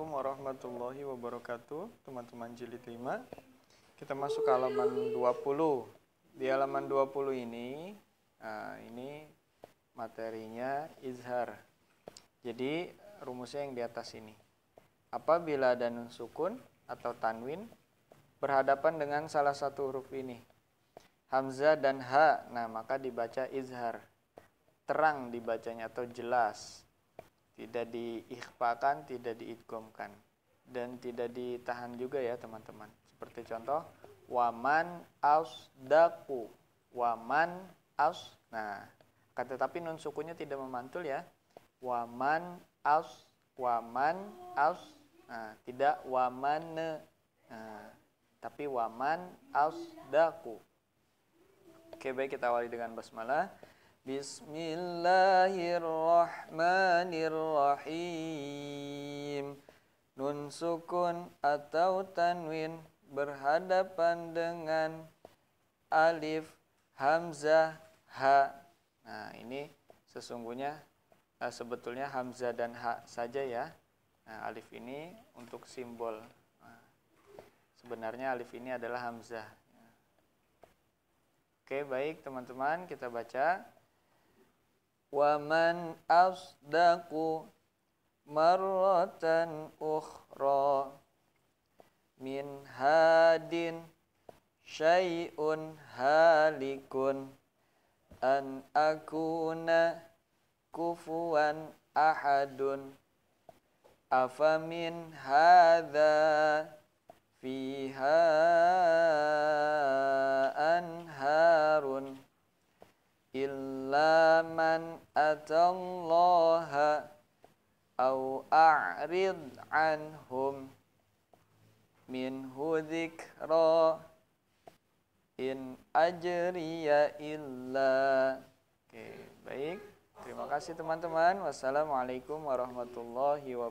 Assalamualaikum warahmatullahi wabarakatuh Teman-teman jilid 5 Kita masuk ke halaman 20 Di halaman 20 ini nah, Ini materinya izhar Jadi rumusnya yang di atas ini Apabila ada nun sukun atau tanwin Berhadapan dengan salah satu huruf ini Hamzah dan Ha Nah maka dibaca izhar Terang dibacanya atau jelas tidak diikhfakan, tidak diidgomkan dan tidak ditahan juga ya teman-teman. Seperti contoh waman aus daku, waman aus. Nah, kata tapi nun sukunya tidak memantul ya. Waman aus, waman aus. Nah, tidak wamane. Nah, tapi waman aus daku. Oke, baik kita awali dengan basmalah. Bismillahirrahmanirrahim Nun sukun atau tanwin berhadapan dengan alif, hamzah, ha Nah ini sesungguhnya eh, sebetulnya hamzah dan ha saja ya Nah alif ini untuk simbol nah, Sebenarnya alif ini adalah hamzah Oke baik teman-teman kita baca ومن أصدق مرة أخرى من هاد شيء هالك أن أكون كفوا أحد أفمن هذا في illa من atallaha الله أو أعرض عنهم منه ذكرى in ajriya illa oke okay, baik terima kasih teman-teman wassalamualaikum warahmatullahi wabarakatuh